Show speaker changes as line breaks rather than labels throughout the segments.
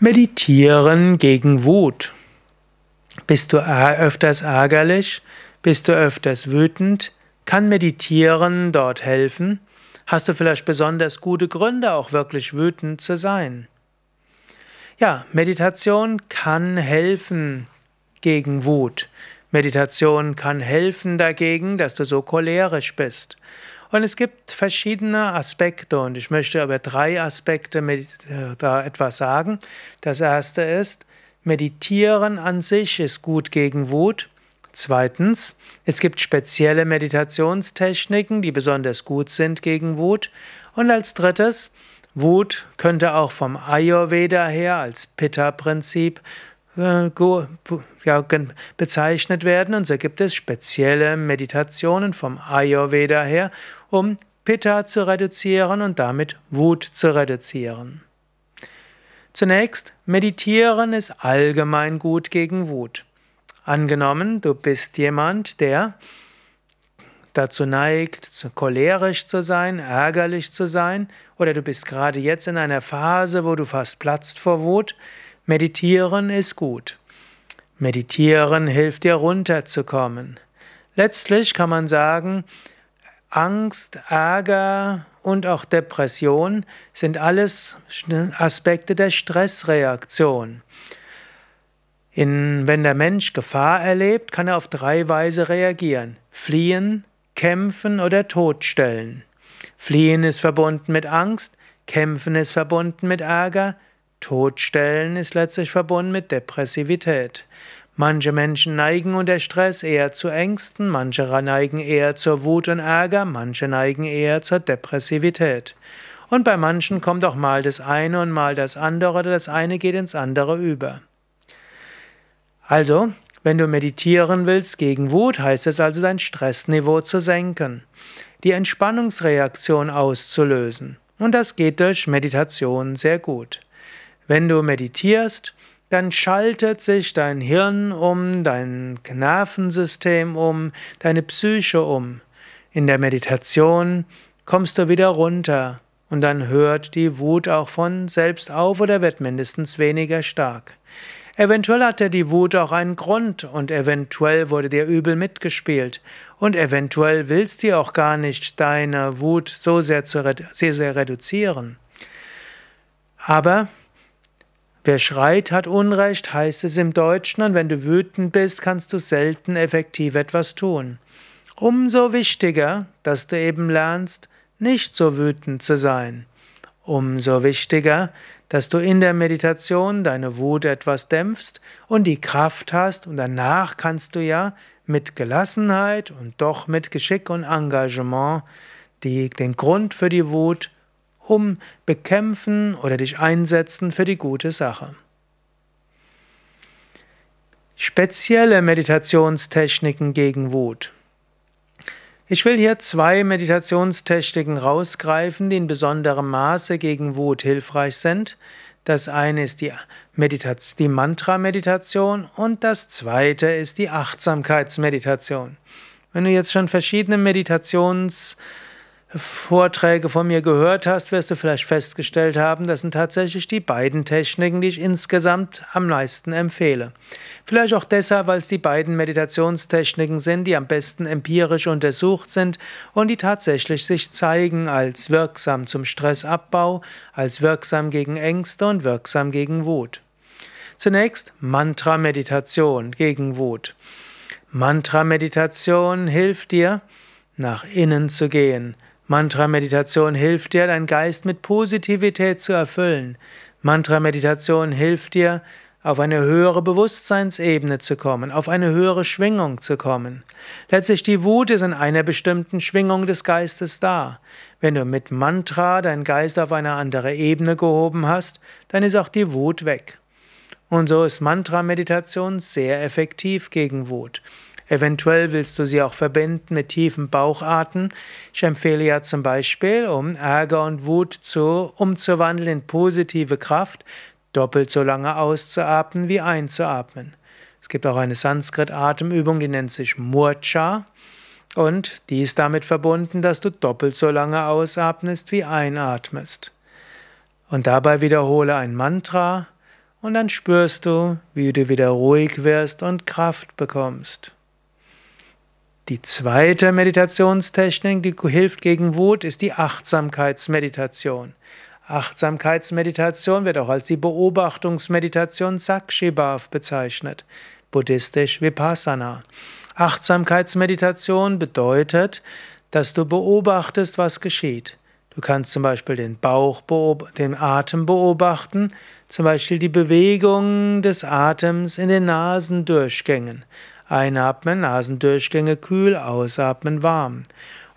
Meditieren gegen Wut. Bist du öfters ärgerlich? Bist du öfters wütend? Kann Meditieren dort helfen? Hast du vielleicht besonders gute Gründe, auch wirklich wütend zu sein? Ja, Meditation kann helfen gegen Wut. Meditation kann helfen dagegen, dass du so cholerisch bist. Und es gibt verschiedene Aspekte und ich möchte über drei Aspekte mit, äh, da etwas sagen. Das erste ist, Meditieren an sich ist gut gegen Wut. Zweitens, es gibt spezielle Meditationstechniken, die besonders gut sind gegen Wut. Und als drittes, Wut könnte auch vom Ayurveda her als Pitta-Prinzip äh, bezeichnet werden. Und so gibt es spezielle Meditationen vom Ayurveda her, um Pitta zu reduzieren und damit Wut zu reduzieren. Zunächst, meditieren ist allgemein gut gegen Wut. Angenommen, du bist jemand, der dazu neigt, cholerisch zu sein, ärgerlich zu sein, oder du bist gerade jetzt in einer Phase, wo du fast platzt vor Wut, Meditieren ist gut. Meditieren hilft dir runterzukommen. Letztlich kann man sagen, Angst, Ärger und auch Depression sind alles Aspekte der Stressreaktion. In, wenn der Mensch Gefahr erlebt, kann er auf drei Weise reagieren. Fliehen, kämpfen oder totstellen. Fliehen ist verbunden mit Angst, kämpfen ist verbunden mit Ärger, Todstellen ist letztlich verbunden mit Depressivität. Manche Menschen neigen unter Stress eher zu Ängsten, manche neigen eher zur Wut und Ärger, manche neigen eher zur Depressivität. Und bei manchen kommt auch mal das eine und mal das andere oder das eine geht ins andere über. Also, wenn du meditieren willst gegen Wut, heißt es also, dein Stressniveau zu senken, die Entspannungsreaktion auszulösen. Und das geht durch Meditation sehr gut. Wenn du meditierst, dann schaltet sich dein Hirn um, dein Nervensystem um, deine Psyche um. In der Meditation kommst du wieder runter und dann hört die Wut auch von selbst auf oder wird mindestens weniger stark. Eventuell hatte die Wut auch einen Grund und eventuell wurde dir übel mitgespielt und eventuell willst du auch gar nicht deine Wut so sehr, zu, sehr, sehr reduzieren. Aber Wer schreit, hat Unrecht, heißt es im Deutschen, und wenn du wütend bist, kannst du selten effektiv etwas tun. Umso wichtiger, dass du eben lernst, nicht so wütend zu sein. Umso wichtiger, dass du in der Meditation deine Wut etwas dämpfst und die Kraft hast und danach kannst du ja mit Gelassenheit und doch mit Geschick und Engagement die, den Grund für die Wut um bekämpfen oder dich einsetzen für die gute Sache. Spezielle Meditationstechniken gegen Wut. Ich will hier zwei Meditationstechniken rausgreifen, die in besonderem Maße gegen Wut hilfreich sind. Das eine ist die, die Mantra-Meditation und das zweite ist die Achtsamkeitsmeditation. Wenn du jetzt schon verschiedene Meditations- Vorträge von mir gehört hast, wirst du vielleicht festgestellt haben, das sind tatsächlich die beiden Techniken, die ich insgesamt am meisten empfehle. Vielleicht auch deshalb, weil es die beiden Meditationstechniken sind, die am besten empirisch untersucht sind und die tatsächlich sich zeigen als wirksam zum Stressabbau, als wirksam gegen Ängste und wirksam gegen Wut. Zunächst Mantra-Meditation gegen Wut. Mantra-Meditation hilft dir, nach innen zu gehen Mantra-Meditation hilft dir, deinen Geist mit Positivität zu erfüllen. Mantra-Meditation hilft dir, auf eine höhere Bewusstseinsebene zu kommen, auf eine höhere Schwingung zu kommen. Letztlich die Wut ist in einer bestimmten Schwingung des Geistes da. Wenn du mit Mantra deinen Geist auf eine andere Ebene gehoben hast, dann ist auch die Wut weg. Und so ist Mantra-Meditation sehr effektiv gegen Wut. Eventuell willst du sie auch verbinden mit tiefen Baucharten. Ich empfehle ja zum Beispiel, um Ärger und Wut zu, umzuwandeln in positive Kraft, doppelt so lange auszuatmen wie einzuatmen. Es gibt auch eine Sanskrit-Atemübung, die nennt sich Murcha. Und die ist damit verbunden, dass du doppelt so lange ausatmest wie einatmest. Und dabei wiederhole ein Mantra und dann spürst du, wie du wieder ruhig wirst und Kraft bekommst. Die zweite Meditationstechnik, die hilft gegen Wut, ist die Achtsamkeitsmeditation. Achtsamkeitsmeditation wird auch als die Beobachtungsmeditation Sakshibhav bezeichnet, buddhistisch Vipassana. Achtsamkeitsmeditation bedeutet, dass du beobachtest, was geschieht. Du kannst zum Beispiel den Bauch, den Atem beobachten, zum Beispiel die Bewegung des Atems in den Nasendurchgängen. Einatmen, Nasendurchgänge kühl, ausatmen, warm.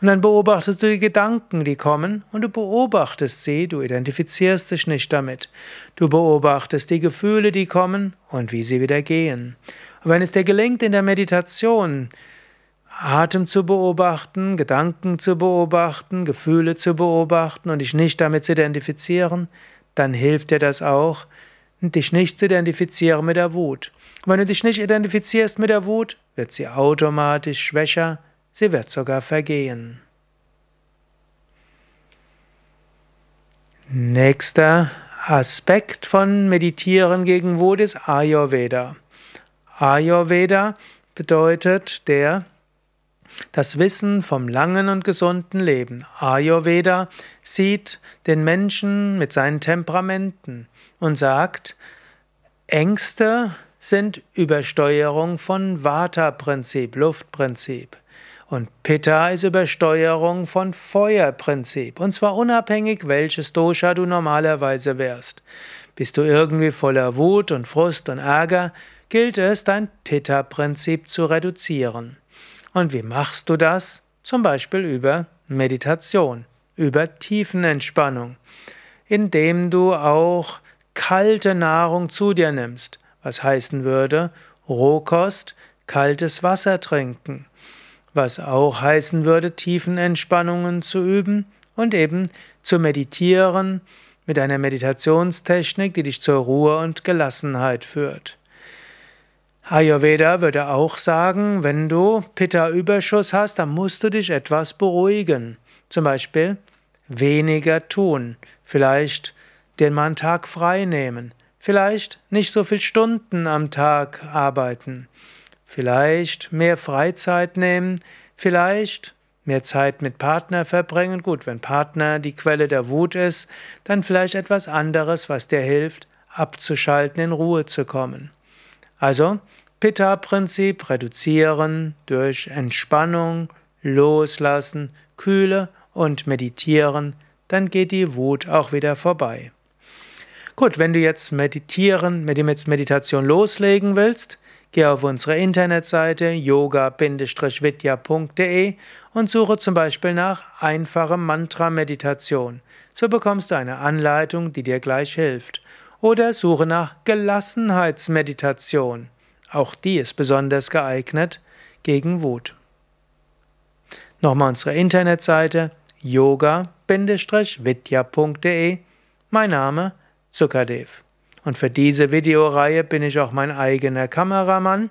Und dann beobachtest du die Gedanken, die kommen, und du beobachtest sie, du identifizierst dich nicht damit. Du beobachtest die Gefühle, die kommen, und wie sie wieder gehen. Und wenn es dir gelingt, in der Meditation Atem zu beobachten, Gedanken zu beobachten, Gefühle zu beobachten und dich nicht damit zu identifizieren, dann hilft dir das auch, dich nicht zu identifizieren mit der Wut. wenn du dich nicht identifizierst mit der Wut, wird sie automatisch schwächer, sie wird sogar vergehen. Nächster Aspekt von Meditieren gegen Wut ist Ayurveda. Ayurveda bedeutet der das Wissen vom langen und gesunden Leben. Ayurveda sieht den Menschen mit seinen Temperamenten und sagt, Ängste sind Übersteuerung von Vata-Prinzip, Luftprinzip. Und Pitta ist Übersteuerung von Feuerprinzip. Und zwar unabhängig, welches Dosha du normalerweise wärst. Bist du irgendwie voller Wut und Frust und Ärger, gilt es, dein Pitta-Prinzip zu reduzieren. Und wie machst du das? Zum Beispiel über Meditation, über Tiefenentspannung, indem du auch kalte Nahrung zu dir nimmst, was heißen würde Rohkost, kaltes Wasser trinken, was auch heißen würde Tiefenentspannungen zu üben und eben zu meditieren mit einer Meditationstechnik, die dich zur Ruhe und Gelassenheit führt. Ayurveda würde auch sagen, wenn du Pitta-Überschuss hast, dann musst du dich etwas beruhigen. Zum Beispiel weniger tun, vielleicht den mal einen Tag frei nehmen, vielleicht nicht so viele Stunden am Tag arbeiten, vielleicht mehr Freizeit nehmen, vielleicht mehr Zeit mit Partner verbringen. Gut, wenn Partner die Quelle der Wut ist, dann vielleicht etwas anderes, was dir hilft, abzuschalten, in Ruhe zu kommen. Also, Pitta-Prinzip reduzieren durch Entspannung, Loslassen, Kühle und Meditieren, dann geht die Wut auch wieder vorbei. Gut, wenn du jetzt meditieren, mit dem jetzt Meditation loslegen willst, geh auf unsere Internetseite yoga-vidya.de und suche zum Beispiel nach einfache Mantra-Meditation. So bekommst du eine Anleitung, die dir gleich hilft. Oder suche nach Gelassenheitsmeditation. Auch die ist besonders geeignet gegen Wut. Nochmal unsere Internetseite yoga-vidya.de. Mein Name Zuckerdev. Und für diese Videoreihe bin ich auch mein eigener Kameramann.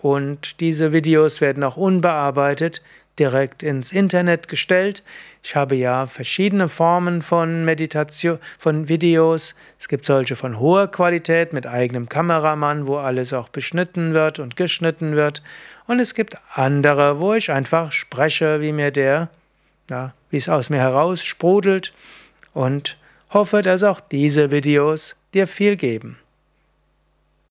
Und diese Videos werden auch unbearbeitet direkt ins Internet gestellt. Ich habe ja verschiedene Formen von Meditation, von Videos. Es gibt solche von hoher Qualität mit eigenem Kameramann, wo alles auch beschnitten wird und geschnitten wird. Und es gibt andere, wo ich einfach spreche, wie mir der, ja, wie es aus mir heraus sprudelt und hoffe, dass auch diese Videos dir viel geben.